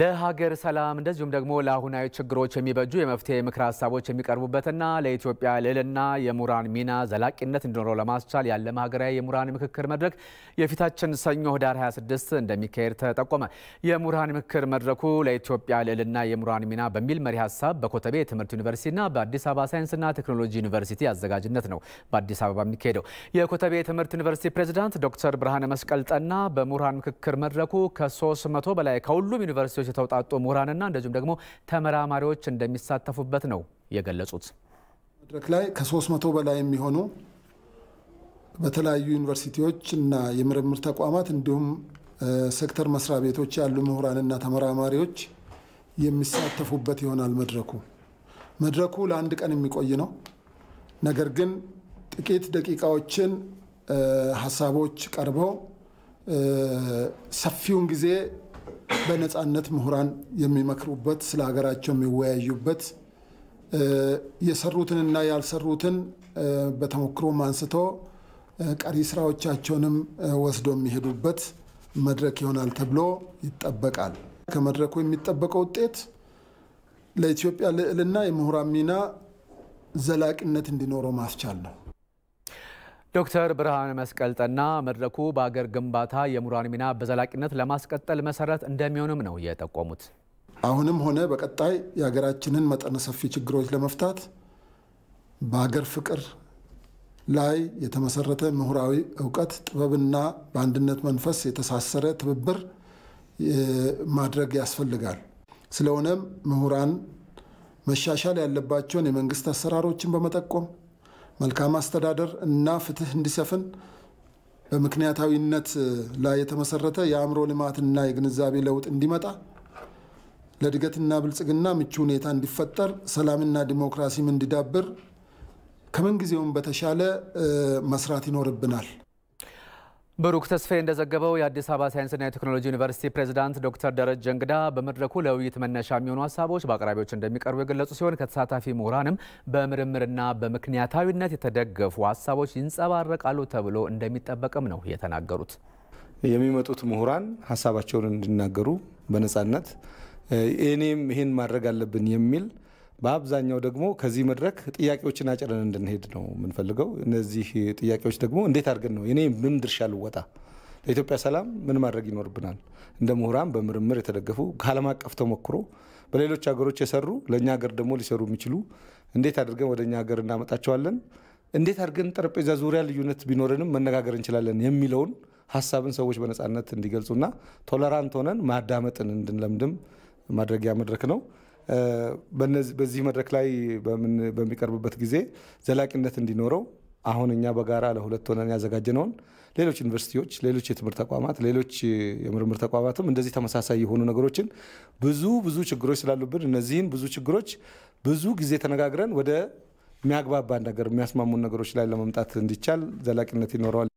ለሀገር ሰላም እንደዚሁም ደግሞ ለአሁናዊ ችግሮች የሚበጁ የመፍትሄ ምክር ሀሳቦች የሚቀርቡበትና ለኢትዮጵያ ልዕልና የምሁራን ሚና ዘላቂነት እንዲኖረው ለማስቻል ያለመ ሀገራዊ የምሁራን ምክክር መድረክ የፊታችን ሰኞ ህዳር 26 እንደሚካሄድ ተጠቆመ። የምሁራን ምክክር መድረኩ ለኢትዮጵያ ልዕልና የምሁራን ሚና በሚል መሪ ሀሳብ በኮተቤ ትምህርት ዩኒቨርሲቲና በአዲስ አበባ ሳይንስና ቴክኖሎጂ ዩኒቨርሲቲ አዘጋጅነት ነው በአዲስ አበባ የሚካሄደው። የኮተቤ ትምህርት ዩኒቨርሲቲ ፕሬዚዳንት ዶክተር ብርሃነ መስቀል ጠና በምሁራን ምክክር መድረኩ ከ300 በላይ ከሁሉም ዩኒቨርሲቲ ከዩኒቨርሲቲዎች የተውጣጡ ምሁራንና እንደዚሁም ደግሞ ተመራማሪዎች እንደሚሳተፉበት ነው የገለጹት። መድረክ ላይ ከ300 በላይ የሚሆኑ በተለያዩ ዩኒቨርሲቲዎች እና የምርምር ተቋማት እንዲሁም ሴክተር መስሪያ ቤቶች ያሉ ምሁራንና ተመራማሪዎች የሚሳተፉበት ይሆናል። መድረኩ መድረኩ ለአንድ ቀን የሚቆይ ነው። ነገር ግን ጥቂት ደቂቃዎችን ሀሳቦች ቀርበው ሰፊውን ጊዜ በነፃነት ምሁራን የሚመክሩበት ስለ ሀገራቸው የሚወያዩበት የሰሩትንና ያልሰሩትን በተሞክሮም አንስቶ ቀሪ ስራዎቻቸውንም ወስዶ የሚሄዱበት መድረክ ይሆናል ተብሎ ይጠበቃል። ከመድረኩ የሚጠበቀው ውጤት ለኢትዮጵያ ልዕልና የምሁራን ሚና ዘላቂነት እንዲኖረው ማስቻል ነው። ዶክተር ብርሃነ መስቀል ጠና መድረኩ በአገር ግንባታ የምሁራን ሚና በዘላቂነት ለማስቀጠል መሰረት እንደሚሆንም ነው የጠቆሙት። አሁንም ሆነ በቀጣይ የሀገራችንን መጠነ ሰፊ ችግሮች ለመፍታት በሀገር ፍቅር ላይ የተመሰረተ ምሁራዊ እውቀት፣ ጥበብና በአንድነት መንፈስ የተሳሰረ ትብብር ማድረግ ያስፈልጋል። ስለሆነም ምሁራን መሻሻል ያለባቸውን የመንግስት አሰራሮችን በመጠቆም መልካም አስተዳደር እና ፍትህ እንዲሰፍን በምክንያታዊነት ላይ የተመሰረተ የአእምሮ ልማትና የግንዛቤ ለውጥ እንዲመጣ ለእድገትና ብልጽግና ምቹ ሁኔታ እንዲፈጠር፣ ሰላምና ዲሞክራሲም እንዲዳብር ከምን ጊዜውም በተሻለ መስራት ይኖርብናል። ብሩክ ተስፋዬ እንደዘገበው የአዲስ አበባ ሳይንስና የቴክኖሎጂ ዩኒቨርሲቲ ፕሬዚዳንት ዶክተር ደረጀ እንግዳ በመድረኩ ለውይይት መነሻ የሚሆኑ ሀሳቦች በአቅራቢዎች እንደሚቀርቡ የገለጹ ሲሆን ከተሳታፊ ምሁራንም በምርምርና በምክንያታዊነት የተደገፉ ሀሳቦች ይንጸባረቃሉ ተብሎ እንደሚጠበቅም ነው የተናገሩት። የሚመጡት ምሁራን ሀሳባቸውን እንዲናገሩ በነጻነት እኔም ይህን ማድረግ አለብን የሚል በአብዛኛው ደግሞ ከዚህ መድረክ ጥያቄዎችን አጭረን እንድንሄድ ነው የምንፈልገው። እነዚህ ጥያቄዎች ደግሞ እንዴት አድርገን ነው እኔ ምን ድርሻ ልወጣ ለኢትዮጵያ ሰላም ምን ማድረግ ይኖርብናል? እንደ ምሁራን በምርምር የተደገፉ ከዓለም አቀፍ ተሞክሮ በሌሎች ሀገሮች የሰሩ ለእኛ ሀገር ደግሞ ሊሰሩ የሚችሉ እንዴት አድርገን ወደ እኛ ሀገር እናመጣቸዋለን? እንዴት አድርገን ጠረጴዛ ዙሪያ ልዩነት ቢኖረንም መነጋገር እንችላለን የሚለውን ሀሳብን ሰዎች በነፃነት እንዲገልጹና ቶለራንት ሆነን ማዳመጥን እንድንለምድም ማድረጊያ መድረክ ነው። በዚህ መድረክ ላይ በሚቀርብበት ጊዜ ዘላቂነት እንዲኖረው አሁን እኛ በጋራ ለሁለት ሆነን ያዘጋጀነውን ሌሎች ዩኒቨርሲቲዎች፣ ሌሎች የትምህርት ተቋማት፣ ሌሎች የምርምር ተቋማትም እንደዚህ ተመሳሳይ የሆኑ ነገሮችን ብዙ ብዙ ችግሮች ስላሉብን እነዚህን ብዙ ችግሮች ብዙ ጊዜ ተነጋግረን ወደ የሚያግባባ ነገር የሚያስማሙን ነገሮች ላይ ለመምጣት እንዲቻል ዘላቂነት ይኖረዋል።